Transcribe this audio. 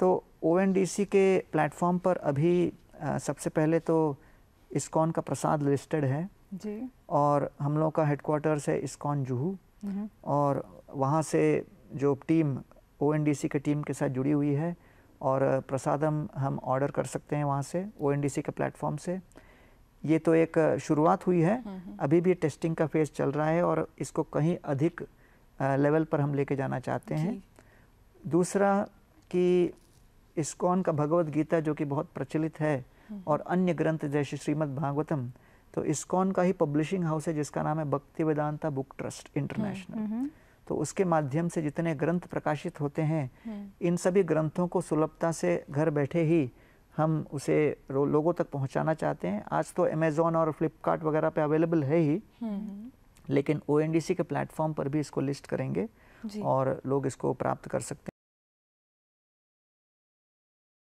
तो ओ के प्लेटफॉर्म पर अभी आ, सबसे पहले तो इस्कॉन का प्रसाद लिस्टेड है जी और हम लोग का हेडकोार्टर्स है इस्कॉन जूहू हम्म। और वहाँ से जो टीम ओ के टीम के साथ जुड़ी हुई है और प्रसादम हम ऑर्डर कर सकते हैं वहाँ से ओ के प्लेटफॉर्म से ये तो एक शुरुआत हुई है हम्म, हम्म। अभी भी टेस्टिंग का फेज़ चल रहा है और इसको कहीं अधिक लेवल पर हम लेके जाना चाहते हैं दूसरा कि इस्कॉन का भगवत गीता जो कि बहुत प्रचलित है और अन्य ग्रंथ जैसे श्रीमद् भागवतम तो इस्कॉन का ही पब्लिशिंग हाउस है जिसका नाम है Bhakti Vedanta book trust international हम्म, हम्म। तो उसके माध्यम से जितने ग्रंथ प्रकाशित होते हैं हम्म। इन सभी ग्रंथों को सुलभता से घर बैठे ही हम उसे लोगों तक पहुंचाना चाहते हैं आज तो अमेजोन और फ्लिपकार्ट वगैरह पे अवेलेबल है ही लेकिन ओ के प्लेटफॉर्म पर भी इसको लिस्ट करेंगे और लोग इसको प्राप्त कर सकते हैं